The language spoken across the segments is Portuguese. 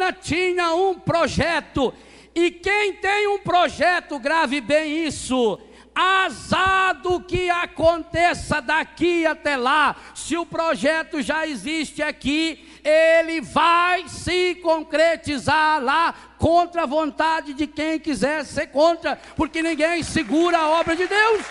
Ana tinha um projeto, e quem tem um projeto, grave bem isso, azado que aconteça daqui até lá, se o projeto já existe aqui, ele vai se concretizar lá contra a vontade de quem quiser ser contra, porque ninguém segura a obra de Deus.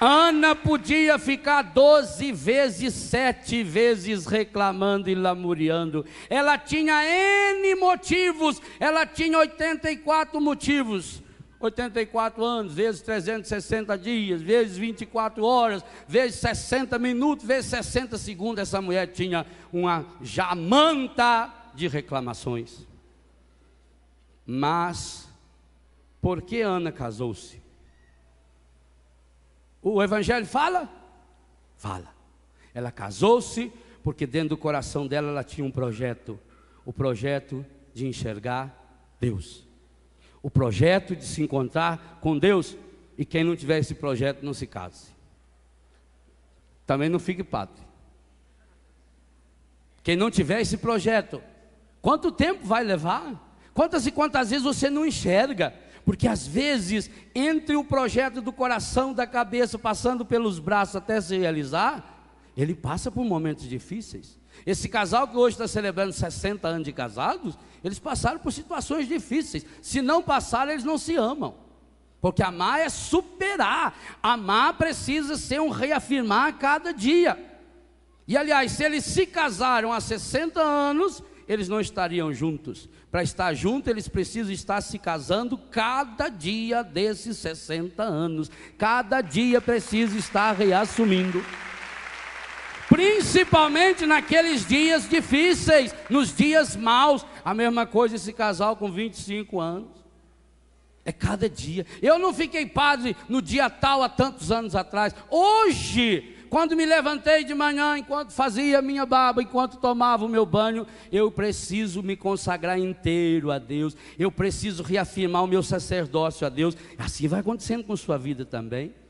Ana podia ficar doze vezes, sete vezes reclamando e lamuriando. Ela tinha N motivos, ela tinha 84 motivos. 84 anos, vezes 360 dias, vezes 24 horas, vezes 60 minutos, vezes 60 segundos. Essa mulher tinha uma jamanta de reclamações. Mas, por que Ana casou-se? o Evangelho fala? Fala. Ela casou-se porque dentro do coração dela ela tinha um projeto: o projeto de enxergar Deus, o projeto de se encontrar com Deus. E quem não tiver esse projeto não se case. Também não fique padre. Quem não tiver esse projeto, quanto tempo vai levar? Quantas e quantas vezes você não enxerga? Porque às vezes, entre o projeto do coração, da cabeça, passando pelos braços até se realizar, ele passa por momentos difíceis. Esse casal que hoje está celebrando 60 anos de casados, eles passaram por situações difíceis. Se não passaram, eles não se amam. Porque amar é superar. Amar precisa ser um reafirmar a cada dia. E aliás, se eles se casaram há 60 anos, eles não estariam juntos. Para estar junto, eles precisam estar se casando cada dia desses 60 anos. Cada dia precisa estar reassumindo. Principalmente naqueles dias difíceis, nos dias maus. A mesma coisa esse casal com 25 anos. É cada dia. Eu não fiquei padre no dia tal há tantos anos atrás. Hoje quando me levantei de manhã, enquanto fazia minha barba, enquanto tomava o meu banho, eu preciso me consagrar inteiro a Deus. Eu preciso reafirmar o meu sacerdócio a Deus. Assim vai acontecendo com sua vida também.